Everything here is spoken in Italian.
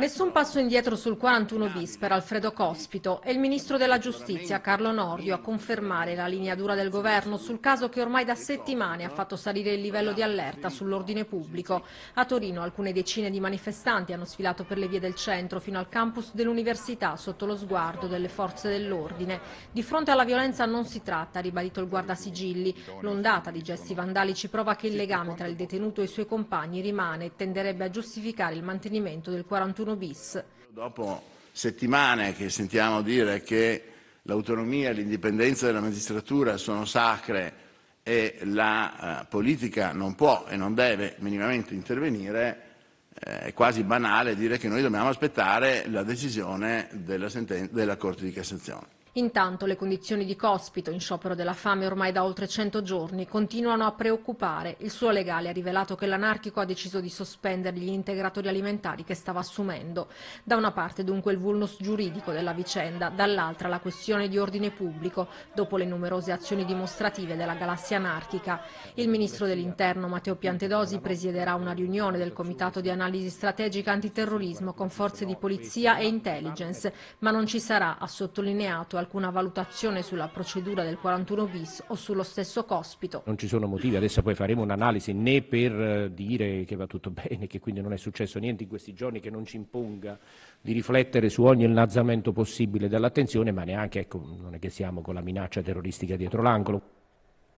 Nessun passo indietro sul 41 bis per Alfredo Cospito e il ministro della giustizia Carlo Nordio a confermare la linea dura del governo sul caso che ormai da settimane ha fatto salire il livello di allerta sull'ordine pubblico. A Torino alcune decine di manifestanti hanno sfilato per le vie del centro fino al campus dell'università sotto lo sguardo delle forze dell'ordine. Di fronte alla violenza non si tratta, ha ribadito il guardasigilli. L'ondata di gesti vandalici prova che il legame tra il detenuto e i suoi compagni rimane e tenderebbe a giustificare il mantenimento del 41 41 bis. Dopo settimane che sentiamo dire che l'autonomia e l'indipendenza della magistratura sono sacre e la eh, politica non può e non deve minimamente intervenire, eh, è quasi banale dire che noi dobbiamo aspettare la decisione della, della Corte di Cassazione. Intanto le condizioni di Cospito, in sciopero della fame ormai da oltre 100 giorni, continuano a preoccupare. Il suo legale ha rivelato che l'anarchico ha deciso di sospendere gli integratori alimentari che stava assumendo. Da una parte dunque il vulnus giuridico della vicenda, dall'altra la questione di ordine pubblico, dopo le numerose azioni dimostrative della galassia anarchica. Il ministro dell'Interno Matteo Piantedosi presiederà una riunione del Comitato di Analisi Strategica Antiterrorismo con forze di polizia e intelligence, ma non ci sarà, ha sottolineato, alcuna valutazione sulla procedura del 41 bis o sullo stesso cospito. Non ci sono motivi, adesso poi faremo un'analisi né per eh, dire che va tutto bene, che quindi non è successo niente in questi giorni, che non ci imponga di riflettere su ogni innalzamento possibile dell'attenzione, ma neanche, ecco, non è che siamo con la minaccia terroristica dietro l'angolo.